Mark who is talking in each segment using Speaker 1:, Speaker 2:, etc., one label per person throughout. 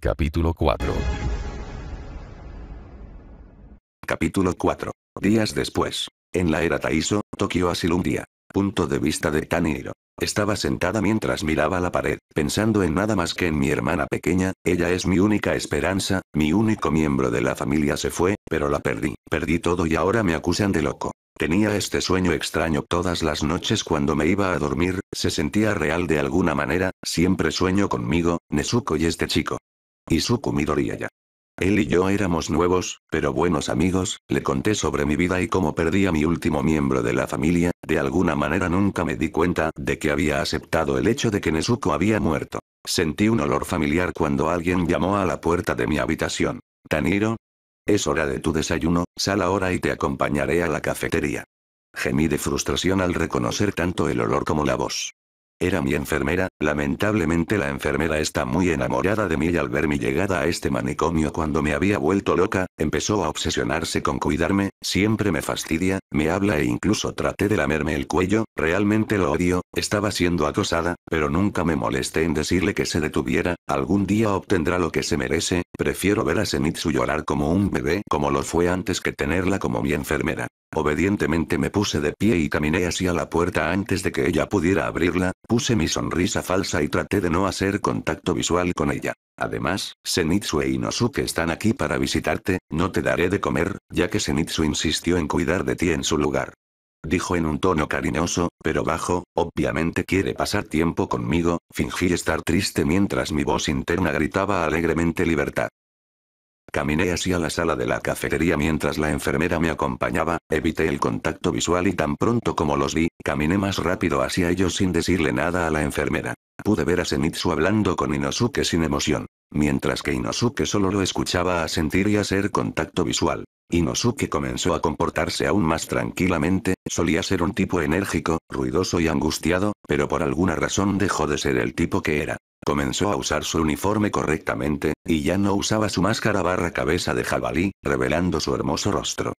Speaker 1: Capítulo 4. Capítulo 4. Días después. En la era Taiso, Tokio un día. Punto de vista de Taniro. Estaba sentada mientras miraba la pared, pensando en nada más que en mi hermana pequeña, ella es mi única esperanza, mi único miembro de la familia se fue, pero la perdí, perdí todo y ahora me acusan de loco. Tenía este sueño extraño todas las noches cuando me iba a dormir, se sentía real de alguna manera, siempre sueño conmigo, Nezuko y este chico. Izuku ya. Él y yo éramos nuevos, pero buenos amigos, le conté sobre mi vida y cómo perdí a mi último miembro de la familia, de alguna manera nunca me di cuenta de que había aceptado el hecho de que Nezuko había muerto. Sentí un olor familiar cuando alguien llamó a la puerta de mi habitación. Taniro. Es hora de tu desayuno, sal ahora y te acompañaré a la cafetería. Gemí de frustración al reconocer tanto el olor como la voz. Era mi enfermera, lamentablemente la enfermera está muy enamorada de mí y al ver mi llegada a este manicomio cuando me había vuelto loca, empezó a obsesionarse con cuidarme, siempre me fastidia, me habla e incluso traté de lamerme el cuello, realmente lo odio, estaba siendo acosada, pero nunca me molesté en decirle que se detuviera, algún día obtendrá lo que se merece, prefiero ver a Senitsu llorar como un bebé como lo fue antes que tenerla como mi enfermera. Obedientemente me puse de pie y caminé hacia la puerta antes de que ella pudiera abrirla, puse mi sonrisa falsa y traté de no hacer contacto visual con ella. Además, Senitsu e Inosuke están aquí para visitarte, no te daré de comer, ya que Senitsu insistió en cuidar de ti en su lugar. Dijo en un tono cariñoso, pero bajo, obviamente quiere pasar tiempo conmigo, fingí estar triste mientras mi voz interna gritaba alegremente libertad. Caminé hacia la sala de la cafetería mientras la enfermera me acompañaba, evité el contacto visual y tan pronto como los vi, caminé más rápido hacia ellos sin decirle nada a la enfermera. Pude ver a Senitsu hablando con Inosuke sin emoción, mientras que Inosuke solo lo escuchaba a sentir y hacer contacto visual. Inosuke comenzó a comportarse aún más tranquilamente, solía ser un tipo enérgico, ruidoso y angustiado, pero por alguna razón dejó de ser el tipo que era. Comenzó a usar su uniforme correctamente, y ya no usaba su máscara barra cabeza de jabalí, revelando su hermoso rostro.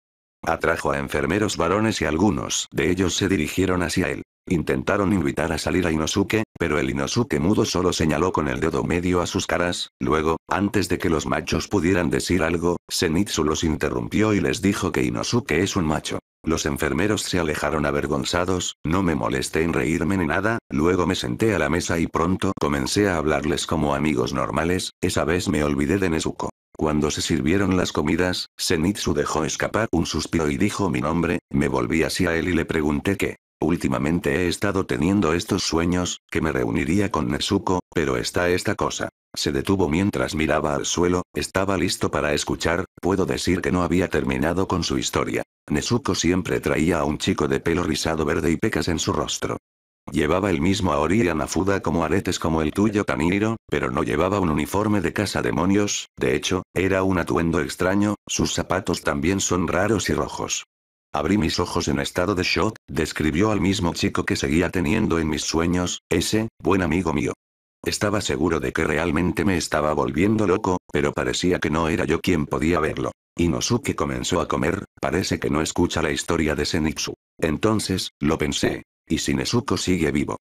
Speaker 1: Atrajo a enfermeros varones y algunos de ellos se dirigieron hacia él. Intentaron invitar a salir a Inosuke, pero el Inosuke mudo solo señaló con el dedo medio a sus caras, luego, antes de que los machos pudieran decir algo, Senitsu los interrumpió y les dijo que Inosuke es un macho. Los enfermeros se alejaron avergonzados, no me molesté en reírme ni nada, luego me senté a la mesa y pronto comencé a hablarles como amigos normales, esa vez me olvidé de Nezuko. Cuando se sirvieron las comidas, Senitsu dejó escapar un suspiro y dijo mi nombre, me volví hacia él y le pregunté qué. Últimamente he estado teniendo estos sueños, que me reuniría con Nezuko, pero está esta cosa. Se detuvo mientras miraba al suelo, estaba listo para escuchar, puedo decir que no había terminado con su historia. Nezuko siempre traía a un chico de pelo rizado verde y pecas en su rostro. Llevaba el mismo a y como aretes como el tuyo Taniro, pero no llevaba un uniforme de casa demonios, de hecho, era un atuendo extraño, sus zapatos también son raros y rojos. Abrí mis ojos en estado de shock, describió al mismo chico que seguía teniendo en mis sueños, ese, buen amigo mío. Estaba seguro de que realmente me estaba volviendo loco, pero parecía que no era yo quien podía verlo. Inosuke comenzó a comer, parece que no escucha la historia de Senitsu. Entonces, lo pensé. Y Shinesuko sigue vivo.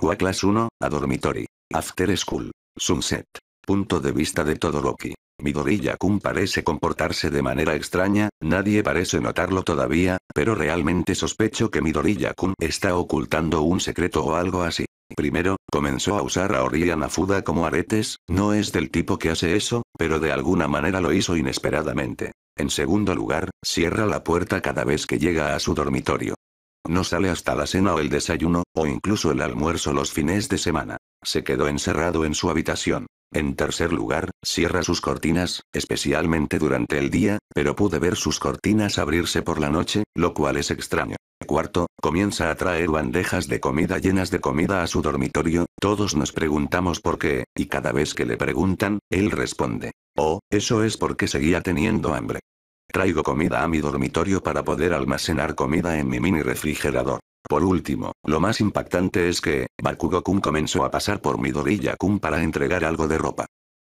Speaker 1: Waklass 1, a dormitory. After school. Sunset. Punto de vista de Todoroki. Midoriya-kun parece comportarse de manera extraña, nadie parece notarlo todavía, pero realmente sospecho que Midoriya-kun está ocultando un secreto o algo así. Primero, comenzó a usar a Oriana Fuda como aretes, no es del tipo que hace eso, pero de alguna manera lo hizo inesperadamente. En segundo lugar, cierra la puerta cada vez que llega a su dormitorio. No sale hasta la cena o el desayuno, o incluso el almuerzo los fines de semana. Se quedó encerrado en su habitación. En tercer lugar, cierra sus cortinas, especialmente durante el día, pero pude ver sus cortinas abrirse por la noche, lo cual es extraño. Cuarto, comienza a traer bandejas de comida llenas de comida a su dormitorio, todos nos preguntamos por qué, y cada vez que le preguntan, él responde, oh, eso es porque seguía teniendo hambre. Traigo comida a mi dormitorio para poder almacenar comida en mi mini refrigerador. Por último, lo más impactante es que, bakugou kun comenzó a pasar por Midoriya-kun para entregar algo de ropa.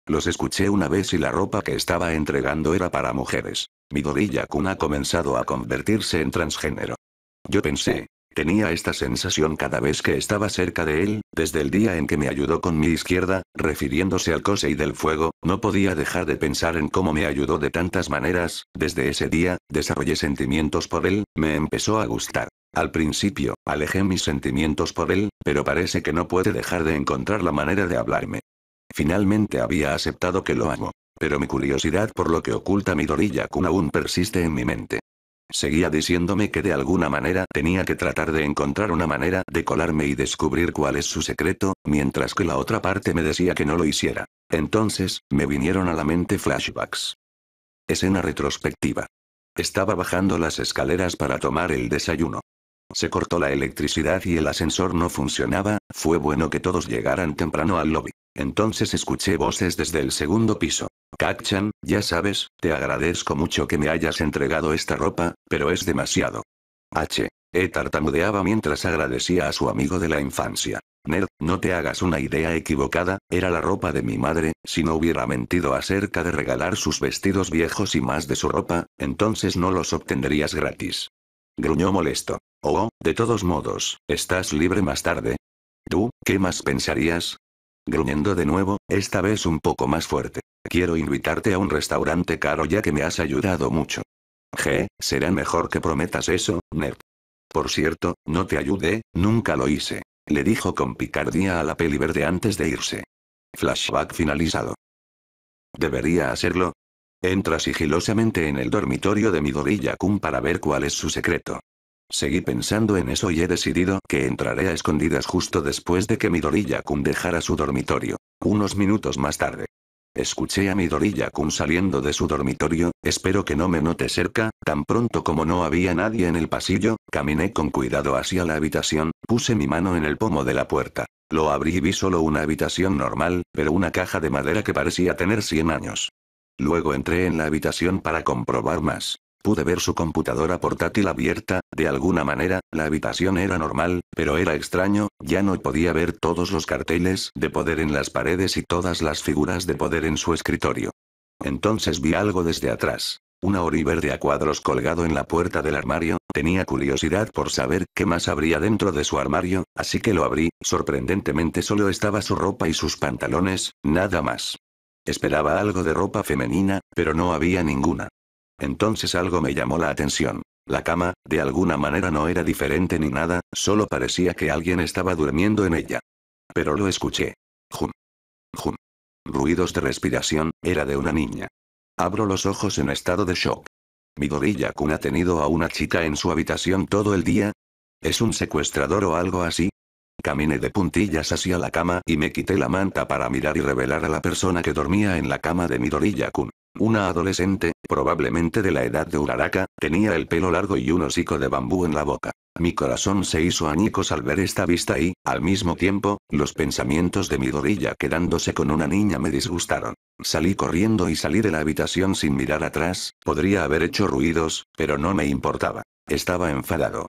Speaker 1: Los escuché una vez y la ropa que estaba entregando era para mujeres. Midoriya-kun ha comenzado a convertirse en transgénero. Yo pensé, Tenía esta sensación cada vez que estaba cerca de él, desde el día en que me ayudó con mi izquierda, refiriéndose al Cosey del Fuego, no podía dejar de pensar en cómo me ayudó de tantas maneras, desde ese día, desarrollé sentimientos por él, me empezó a gustar. Al principio, alejé mis sentimientos por él, pero parece que no puede dejar de encontrar la manera de hablarme. Finalmente había aceptado que lo amo. Pero mi curiosidad por lo que oculta mi dorilla aún persiste en mi mente. Seguía diciéndome que de alguna manera tenía que tratar de encontrar una manera de colarme y descubrir cuál es su secreto, mientras que la otra parte me decía que no lo hiciera. Entonces, me vinieron a la mente flashbacks. Escena retrospectiva. Estaba bajando las escaleras para tomar el desayuno. Se cortó la electricidad y el ascensor no funcionaba, fue bueno que todos llegaran temprano al lobby. Entonces escuché voces desde el segundo piso. Kakchan, ya sabes, te agradezco mucho que me hayas entregado esta ropa, pero es demasiado. H. E tartamudeaba mientras agradecía a su amigo de la infancia. Nerd, no te hagas una idea equivocada, era la ropa de mi madre, si no hubiera mentido acerca de regalar sus vestidos viejos y más de su ropa, entonces no los obtendrías gratis. Gruñó molesto. Oh, oh de todos modos, estás libre más tarde. ¿Tú, qué más pensarías? gruñendo de nuevo, esta vez un poco más fuerte. Quiero invitarte a un restaurante caro ya que me has ayudado mucho. G, será mejor que prometas eso, Nerd. Por cierto, no te ayudé, nunca lo hice. Le dijo con picardía a la peli verde antes de irse. Flashback finalizado. ¿Debería hacerlo? Entra sigilosamente en el dormitorio de dorilla Kun para ver cuál es su secreto. Seguí pensando en eso y he decidido que entraré a escondidas justo después de que Dorilla Kun dejara su dormitorio. Unos minutos más tarde. Escuché a Dorilla Kun saliendo de su dormitorio, espero que no me note cerca, tan pronto como no había nadie en el pasillo, caminé con cuidado hacia la habitación, puse mi mano en el pomo de la puerta. Lo abrí y vi solo una habitación normal, pero una caja de madera que parecía tener 100 años. Luego entré en la habitación para comprobar más. Pude ver su computadora portátil abierta, de alguna manera, la habitación era normal, pero era extraño, ya no podía ver todos los carteles de poder en las paredes y todas las figuras de poder en su escritorio. Entonces vi algo desde atrás. Una ori verde a cuadros colgado en la puerta del armario, tenía curiosidad por saber qué más habría dentro de su armario, así que lo abrí, sorprendentemente solo estaba su ropa y sus pantalones, nada más. Esperaba algo de ropa femenina, pero no había ninguna. Entonces algo me llamó la atención. La cama, de alguna manera no era diferente ni nada, solo parecía que alguien estaba durmiendo en ella. Pero lo escuché. Jum. Jum. Ruidos de respiración, era de una niña. Abro los ojos en estado de shock. ¿Midoriya Kun ha tenido a una chica en su habitación todo el día? ¿Es un secuestrador o algo así? Caminé de puntillas hacia la cama y me quité la manta para mirar y revelar a la persona que dormía en la cama de Midoriya Kun. Una adolescente, probablemente de la edad de Uraraka, tenía el pelo largo y un hocico de bambú en la boca. Mi corazón se hizo añicos al ver esta vista y, al mismo tiempo, los pensamientos de mi dorilla quedándose con una niña me disgustaron. Salí corriendo y salí de la habitación sin mirar atrás, podría haber hecho ruidos, pero no me importaba. Estaba enfadado.